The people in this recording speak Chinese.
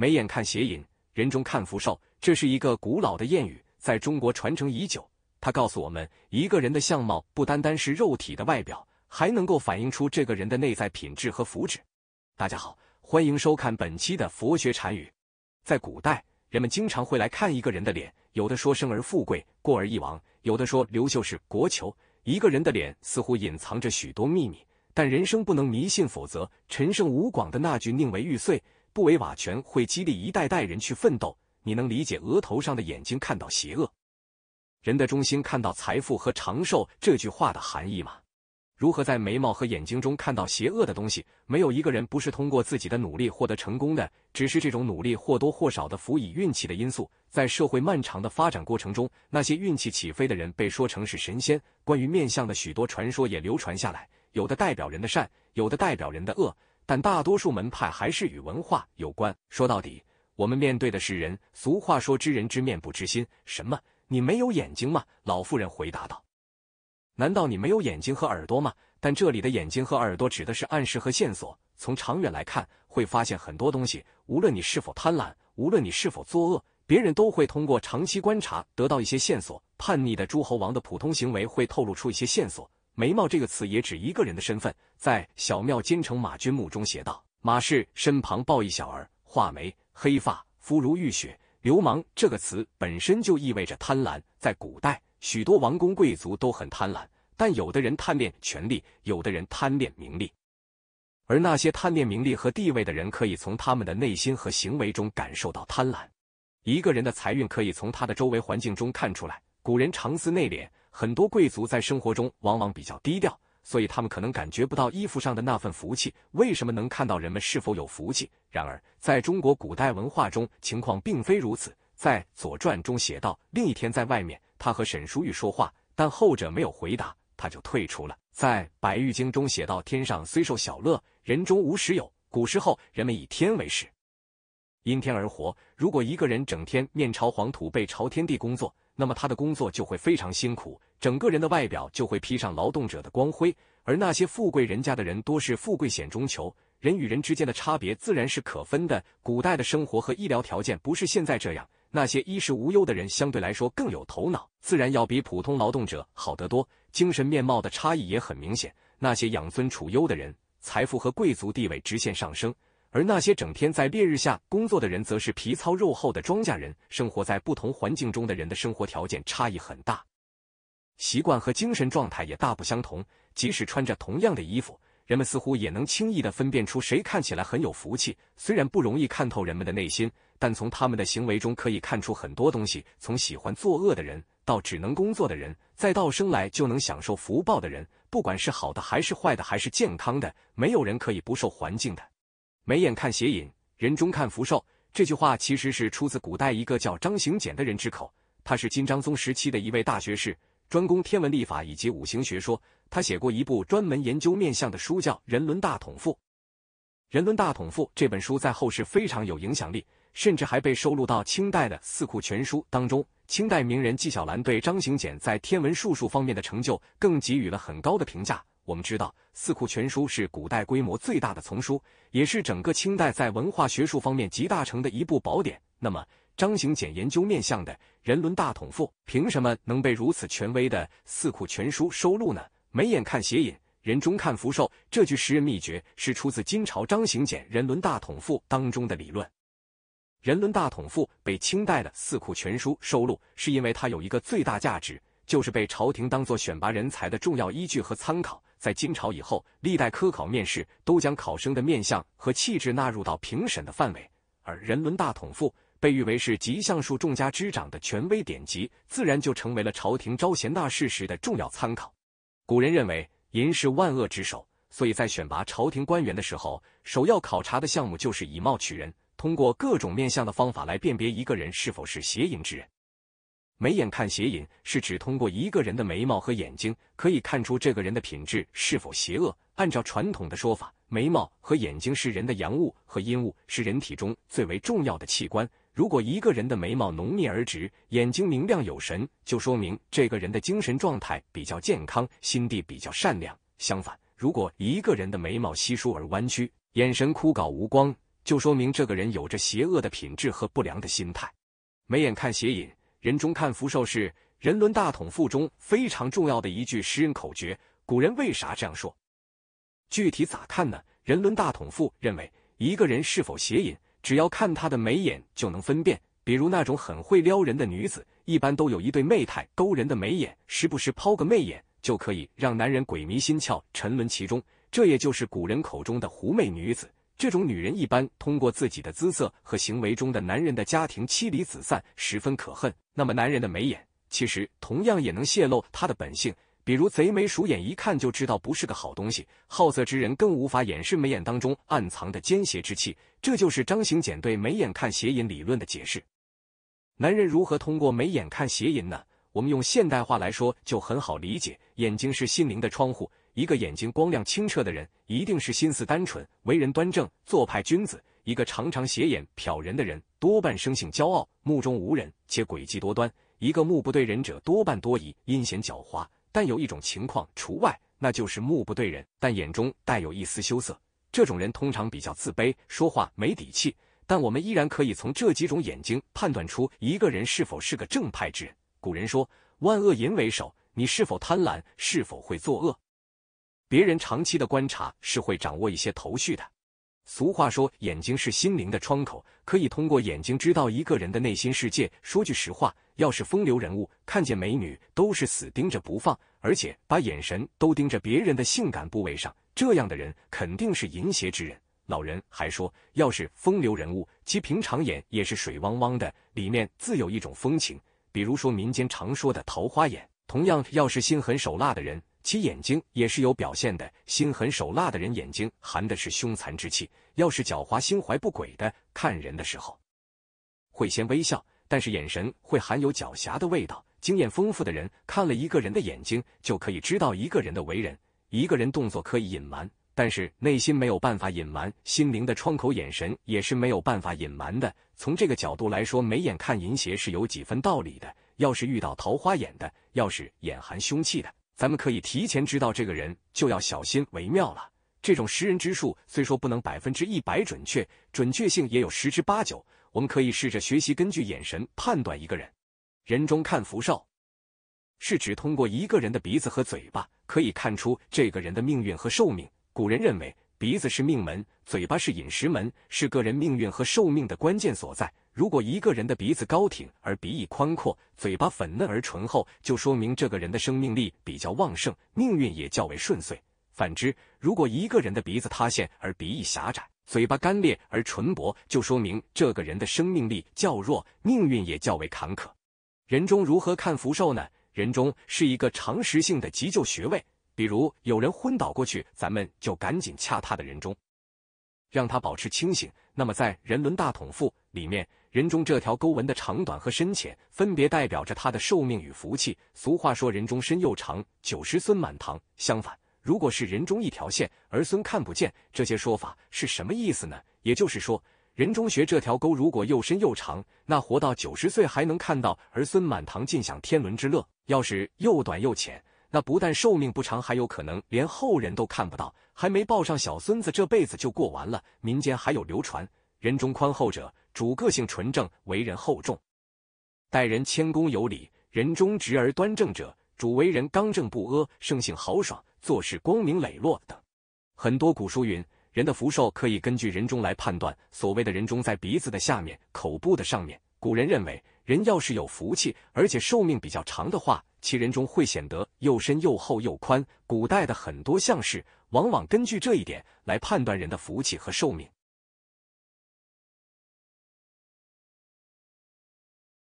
眉眼看邪淫，人中看福寿，这是一个古老的谚语，在中国传承已久。它告诉我们，一个人的相貌不单单是肉体的外表，还能够反映出这个人的内在品质和福祉。大家好，欢迎收看本期的佛学禅语。在古代，人们经常会来看一个人的脸，有的说生而富贵，过而一亡；有的说刘秀是国球。一个人的脸似乎隐藏着许多秘密，但人生不能迷信，否则陈胜吴广的那句“宁为玉碎”。不为瓦全会激励一代代人去奋斗。你能理解额头上的眼睛看到邪恶，人的中心看到财富和长寿这句话的含义吗？如何在眉毛和眼睛中看到邪恶的东西？没有一个人不是通过自己的努力获得成功的，只是这种努力或多或少的辅以运气的因素。在社会漫长的发展过程中，那些运气起飞的人被说成是神仙。关于面相的许多传说也流传下来，有的代表人的善，有的代表人的恶。但大多数门派还是与文化有关。说到底，我们面对的是人。俗话说，知人知面不知心。什么？你没有眼睛吗？老妇人回答道。难道你没有眼睛和耳朵吗？但这里的眼睛和耳朵指的是暗示和线索。从长远来看，会发现很多东西。无论你是否贪婪，无论你是否作恶，别人都会通过长期观察得到一些线索。叛逆的诸侯王的普通行为会透露出一些线索。眉毛这个词也指一个人的身份，在《小庙金城马君墓》中写道：“马氏身旁抱一小儿，画眉，黑发，肤如玉雪。”流氓这个词本身就意味着贪婪，在古代，许多王公贵族都很贪婪，但有的人贪恋权力，有的人贪恋名利，而那些贪恋名利和地位的人，可以从他们的内心和行为中感受到贪婪。一个人的财运可以从他的周围环境中看出来，古人常思内敛。很多贵族在生活中往往比较低调，所以他们可能感觉不到衣服上的那份福气。为什么能看到人们是否有福气？然而，在中国古代文化中，情况并非如此。在《左传》中写道：“另一天在外面，他和沈淑玉说话，但后者没有回答，他就退出了。”在《白玉经》中写道：“天上虽受小乐，人中无时有。”古时候，人们以天为食，因天而活。如果一个人整天面朝黄土背朝天地工作，那么他的工作就会非常辛苦，整个人的外表就会披上劳动者的光辉。而那些富贵人家的人多是富贵险中求，人与人之间的差别自然是可分的。古代的生活和医疗条件不是现在这样，那些衣食无忧的人相对来说更有头脑，自然要比普通劳动者好得多，精神面貌的差异也很明显。那些养尊处优的人，财富和贵族地位直线上升。而那些整天在烈日下工作的人，则是皮糙肉厚的庄稼人。生活在不同环境中的人的生活条件差异很大，习惯和精神状态也大不相同。即使穿着同样的衣服，人们似乎也能轻易的分辨出谁看起来很有福气。虽然不容易看透人们的内心，但从他们的行为中可以看出很多东西。从喜欢作恶的人，到只能工作的人，再到生来就能享受福报的人，不管是好的还是坏的，还是健康的，没有人可以不受环境的。眉眼看邪淫，人中看福寿。这句话其实是出自古代一个叫张行简的人之口。他是金章宗时期的一位大学士，专攻天文历法以及五行学说。他写过一部专门研究面相的书，叫《人伦大统赋》。《人伦大统赋》这本书在后世非常有影响力，甚至还被收录到清代的《四库全书》当中。清代名人纪晓岚对张行简在天文术数方面的成就更给予了很高的评价。我们知道《四库全书》是古代规模最大的丛书，也是整个清代在文化学术方面集大成的一部宝典。那么，张行简研究面向的《人伦大统赋》，凭什么能被如此权威的《四库全书》收录呢？眉眼看邪隐，人中看福寿，这句识人秘诀是出自金朝张行简《人伦大统赋》当中的理论。《人伦大统赋》被清代的《四库全书》收录，是因为它有一个最大价值，就是被朝廷当做选拔人才的重要依据和参考。在金朝以后，历代科考面试都将考生的面相和气质纳入到评审的范围，而《人伦大统赋》被誉为是吉相术众家之长的权威典籍，自然就成为了朝廷招贤纳士时的重要参考。古人认为银是万恶之首，所以在选拔朝廷官员的时候，首要考察的项目就是以貌取人，通过各种面相的方法来辨别一个人是否是邪淫之人。眉眼看邪淫是指通过一个人的眉毛和眼睛可以看出这个人的品质是否邪恶。按照传统的说法，眉毛和眼睛是人的阳物和阴物，是人体中最为重要的器官。如果一个人的眉毛浓密而直，眼睛明亮有神，就说明这个人的精神状态比较健康，心地比较善良。相反，如果一个人的眉毛稀疏而弯曲，眼神枯槁无光，就说明这个人有着邪恶的品质和不良的心态。眉眼看邪淫。人中看福寿是《人伦大统赋》中非常重要的一句诗人口诀。古人为啥这样说？具体咋看呢？《人伦大统赋》认为，一个人是否邪淫，只要看他的眉眼就能分辨。比如那种很会撩人的女子，一般都有一对媚态勾人的眉眼，时不时抛个媚眼，就可以让男人鬼迷心窍，沉沦其中。这也就是古人口中的狐媚女子。这种女人一般通过自己的姿色和行为中的男人的家庭妻离子散，十分可恨。那么男人的眉眼其实同样也能泄露他的本性，比如贼眉鼠眼，一看就知道不是个好东西。好色之人更无法掩饰眉眼当中暗藏的奸邪之气。这就是张行简对眉眼看邪淫理论的解释。男人如何通过眉眼看邪淫呢？我们用现代化来说就很好理解，眼睛是心灵的窗户。一个眼睛光亮清澈的人，一定是心思单纯、为人端正、做派君子；一个常常斜眼瞟人的人，多半生性骄傲、目中无人且诡计多端；一个目不对人者，多半多疑、阴险狡猾。但有一种情况除外，那就是目不对人，但眼中带有一丝羞涩，这种人通常比较自卑，说话没底气。但我们依然可以从这几种眼睛判断出一个人是否是个正派之人。古人说：“万恶淫为首。”你是否贪婪？是否会作恶？别人长期的观察是会掌握一些头绪的。俗话说，眼睛是心灵的窗口，可以通过眼睛知道一个人的内心世界。说句实话，要是风流人物，看见美女都是死盯着不放，而且把眼神都盯着别人的性感部位上，这样的人肯定是淫邪之人。老人还说，要是风流人物，其平常眼也是水汪汪的，里面自有一种风情。比如说民间常说的桃花眼，同样，要是心狠手辣的人。其眼睛也是有表现的。心狠手辣的人，眼睛含的是凶残之气；要是狡猾、心怀不轨的，看人的时候会先微笑，但是眼神会含有狡黠的味道。经验丰富的人，看了一个人的眼睛，就可以知道一个人的为人。一个人动作可以隐瞒，但是内心没有办法隐瞒，心灵的窗口——眼神，也是没有办法隐瞒的。从这个角度来说，眉眼看淫邪是有几分道理的。要是遇到桃花眼的，要是眼含凶气的。咱们可以提前知道这个人就要小心为妙了。这种识人之术虽说不能百分之一百准确，准确性也有十之八九。我们可以试着学习根据眼神判断一个人。人中看福寿，是指通过一个人的鼻子和嘴巴，可以看出这个人的命运和寿命。古人认为鼻子是命门，嘴巴是饮食门，是个人命运和寿命的关键所在。如果一个人的鼻子高挺而鼻翼宽阔，嘴巴粉嫩而醇厚，就说明这个人的生命力比较旺盛，命运也较为顺遂。反之，如果一个人的鼻子塌陷而鼻翼狭窄，嘴巴干裂而唇薄，就说明这个人的生命力较弱，命运也较为坎坷。人中如何看福寿呢？人中是一个常识性的急救穴位，比如有人昏倒过去，咱们就赶紧掐他的人中，让他保持清醒。那么在人伦大统赋里面，人中这条沟纹的长短和深浅，分别代表着他的寿命与福气。俗话说，人中深又长，九十孙满堂。相反，如果是人中一条线，儿孙看不见，这些说法是什么意思呢？也就是说，人中学这条沟如果又深又长，那活到九十岁还能看到儿孙满堂，尽享天伦之乐；要是又短又浅。那不但寿命不长，还有可能连后人都看不到，还没抱上小孙子，这辈子就过完了。民间还有流传：人中宽厚者，主个性纯正，为人厚重，待人谦恭有礼；人中直而端正者，主为人刚正不阿，生性豪爽，做事光明磊落等。很多古书云，人的福寿可以根据人中来判断。所谓的人中，在鼻子的下面，口部的上面。古人认为。人要是有福气，而且寿命比较长的话，其人中会显得又深又厚又宽。古代的很多相士往往根据这一点来判断人的福气和寿命。